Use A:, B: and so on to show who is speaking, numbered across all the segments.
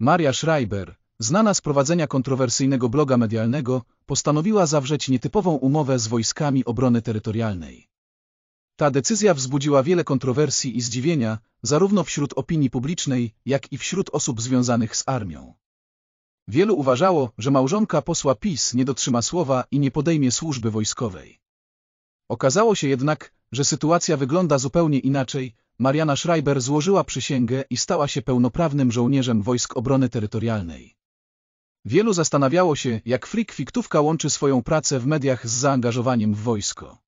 A: Maria Schreiber, znana z prowadzenia kontrowersyjnego bloga medialnego, postanowiła zawrzeć nietypową umowę z wojskami obrony terytorialnej. Ta decyzja wzbudziła wiele kontrowersji i zdziwienia, zarówno wśród opinii publicznej, jak i wśród osób związanych z armią. Wielu uważało, że małżonka posła PiS nie dotrzyma słowa i nie podejmie służby wojskowej. Okazało się jednak, że sytuacja wygląda zupełnie inaczej, Mariana Schreiber złożyła przysięgę i stała się pełnoprawnym żołnierzem Wojsk Obrony Terytorialnej. Wielu zastanawiało się, jak Frick Fiktówka łączy swoją pracę w mediach z zaangażowaniem w wojsko.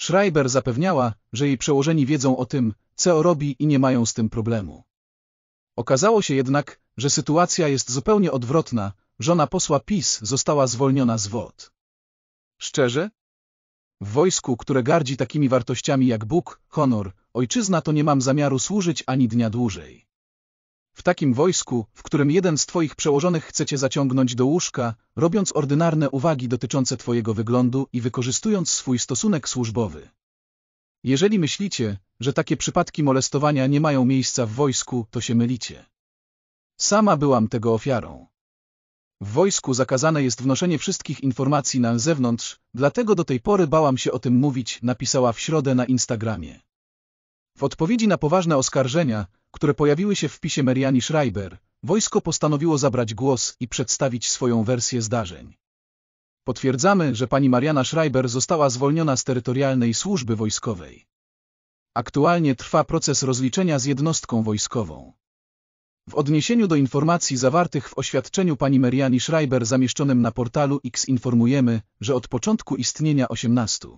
A: Schreiber zapewniała, że jej przełożeni wiedzą o tym, co robi i nie mają z tym problemu. Okazało się jednak, że sytuacja jest zupełnie odwrotna, żona posła PiS została zwolniona z WOT. Szczerze? W wojsku, które gardzi takimi wartościami jak Bóg, honor, ojczyzna to nie mam zamiaru służyć ani dnia dłużej. W takim wojsku, w którym jeden z twoich przełożonych chce cię zaciągnąć do łóżka, robiąc ordynarne uwagi dotyczące twojego wyglądu i wykorzystując swój stosunek służbowy. Jeżeli myślicie, że takie przypadki molestowania nie mają miejsca w wojsku, to się mylicie. Sama byłam tego ofiarą. W wojsku zakazane jest wnoszenie wszystkich informacji na zewnątrz, dlatego do tej pory bałam się o tym mówić, napisała w środę na Instagramie. W odpowiedzi na poważne oskarżenia, które pojawiły się w pisie Meriani Schreiber, wojsko postanowiło zabrać głos i przedstawić swoją wersję zdarzeń. Potwierdzamy, że pani Mariana Schreiber została zwolniona z terytorialnej służby wojskowej. Aktualnie trwa proces rozliczenia z jednostką wojskową. W odniesieniu do informacji zawartych w oświadczeniu pani Mariani Schreiber zamieszczonym na portalu X informujemy, że od początku istnienia 18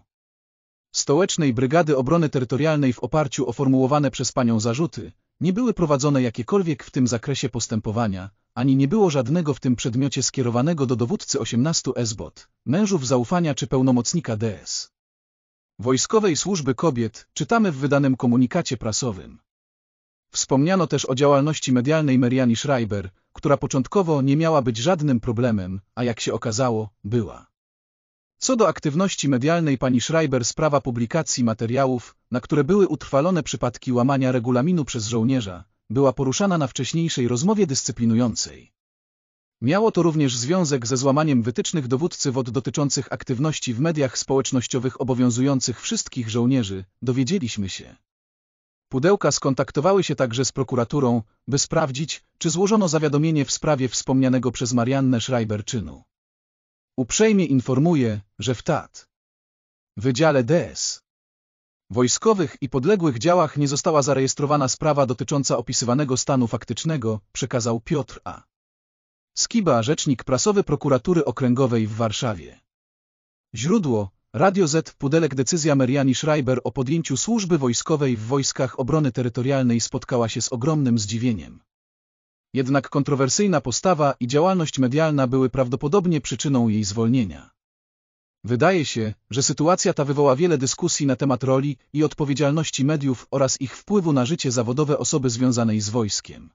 A: Stołecznej Brygady Obrony Terytorialnej w oparciu o formułowane przez panią zarzuty nie były prowadzone jakiekolwiek w tym zakresie postępowania, ani nie było żadnego w tym przedmiocie skierowanego do dowódcy 18 SBOT, mężów zaufania czy pełnomocnika DS. Wojskowej Służby Kobiet czytamy w wydanym komunikacie prasowym. Wspomniano też o działalności medialnej Mariani Schreiber, która początkowo nie miała być żadnym problemem, a jak się okazało, była. Co do aktywności medialnej pani Schreiber sprawa publikacji materiałów, na które były utrwalone przypadki łamania regulaminu przez żołnierza, była poruszana na wcześniejszej rozmowie dyscyplinującej. Miało to również związek ze złamaniem wytycznych dowódcy WOD dotyczących aktywności w mediach społecznościowych obowiązujących wszystkich żołnierzy, dowiedzieliśmy się. Pudełka skontaktowały się także z prokuraturą, by sprawdzić, czy złożono zawiadomienie w sprawie wspomnianego przez Mariannę Schreiber czynu. Uprzejmie informuję, że w TAT. Wydziale DS. Wojskowych i podległych działach nie została zarejestrowana sprawa dotycząca opisywanego stanu faktycznego, przekazał Piotr A. Skiba, rzecznik prasowy prokuratury okręgowej w Warszawie. Źródło Radio Z Pudelek decyzja Mariani Schreiber o podjęciu służby wojskowej w Wojskach Obrony Terytorialnej spotkała się z ogromnym zdziwieniem. Jednak kontrowersyjna postawa i działalność medialna były prawdopodobnie przyczyną jej zwolnienia. Wydaje się, że sytuacja ta wywoła wiele dyskusji na temat roli i odpowiedzialności mediów oraz ich wpływu na życie zawodowe osoby związanej z wojskiem.